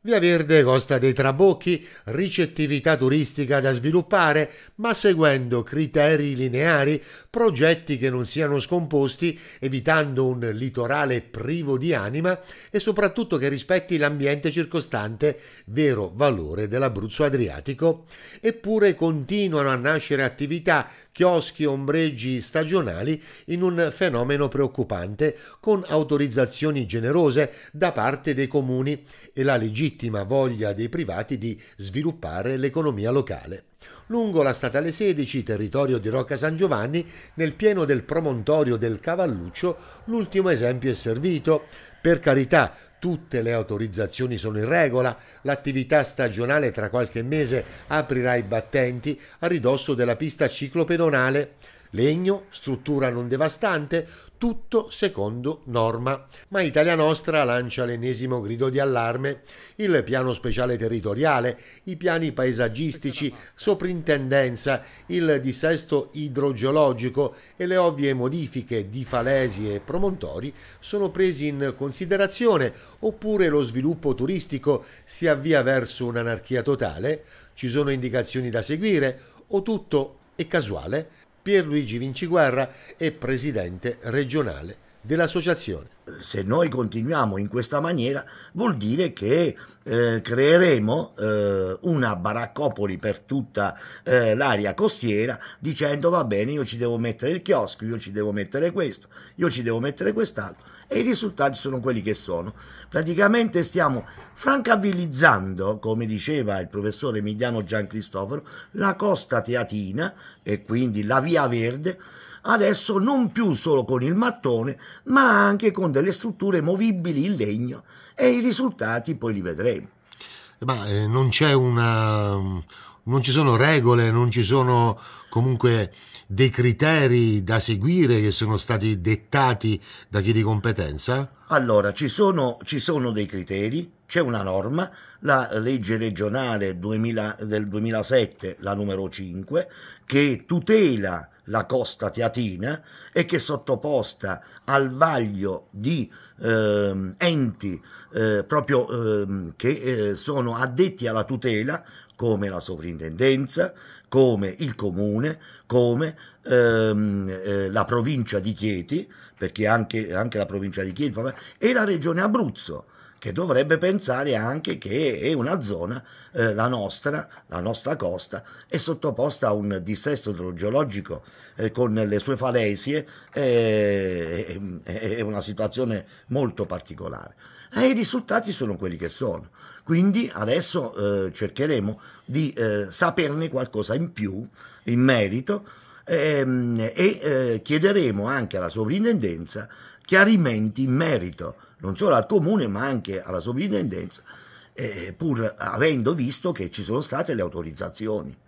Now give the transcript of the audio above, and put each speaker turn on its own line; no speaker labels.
Via Verde Costa dei Trabocchi, ricettività turistica da sviluppare, ma seguendo criteri lineari, progetti che non siano scomposti, evitando un litorale privo di anima e soprattutto che rispetti l'ambiente circostante, vero valore dell'Abruzzo Adriatico. Eppure continuano a nascere attività, chioschi, ombreggi stagionali in un fenomeno preoccupante, con autorizzazioni generose da parte dei comuni e la legittima legittima voglia dei privati di sviluppare l'economia locale. Lungo la statale 16, territorio di Rocca San Giovanni, nel pieno del promontorio del Cavalluccio, l'ultimo esempio è servito per carità, tutte le autorizzazioni sono in regola, l'attività stagionale tra qualche mese aprirà i battenti a ridosso della pista ciclopedonale. Legno, struttura non devastante, tutto secondo norma. Ma Italia Nostra lancia l'ennesimo grido di allarme. Il piano speciale territoriale, i piani paesaggistici, soprintendenza, il dissesto idrogeologico e le ovvie modifiche di falesi e promontori sono presi in considerazione considerazione oppure lo sviluppo turistico si avvia verso un'anarchia totale? Ci sono indicazioni da seguire o tutto è casuale? Pierluigi Vinciguerra è presidente regionale dell'associazione se noi continuiamo in questa maniera vuol dire
che eh, creeremo eh, una baraccopoli per tutta eh, l'area costiera dicendo va bene io ci devo mettere il chiosco, io ci devo mettere questo, io ci devo mettere quest'altro e i risultati sono quelli che sono. Praticamente stiamo francabilizzando, come diceva il professore Emiliano Gian Cristoforo, la costa teatina e quindi la via verde adesso non più solo con il mattone, ma anche con delle strutture movibili in legno e i risultati poi
li vedremo. Ma eh, non c'è una non ci sono regole, non ci sono comunque dei criteri da seguire che sono stati dettati da chi di competenza?
Allora, ci sono, ci sono dei criteri, c'è una norma, la legge regionale 2000, del 2007, la numero 5, che tutela la costa teatina e che è sottoposta al vaglio di eh, enti eh, proprio ehm, eh, che sono addetti alla tutela come la sovrintendenza, come il comune, come ehm, eh, la provincia di Chieti, perché anche, anche la provincia di Chieti e la regione Abruzzo che dovrebbe pensare anche che è una zona, eh, la nostra, la nostra costa, è sottoposta a un dissesto idrogeologico eh, con le sue falesie, eh, è una situazione molto particolare. E eh, i risultati sono quelli che sono. Quindi adesso eh, cercheremo di eh, saperne qualcosa in più in merito ehm, e eh, chiederemo anche alla sovrintendenza chiarimenti in merito, non solo al comune ma anche alla sovrintendenza, eh, pur avendo visto che ci sono state le autorizzazioni.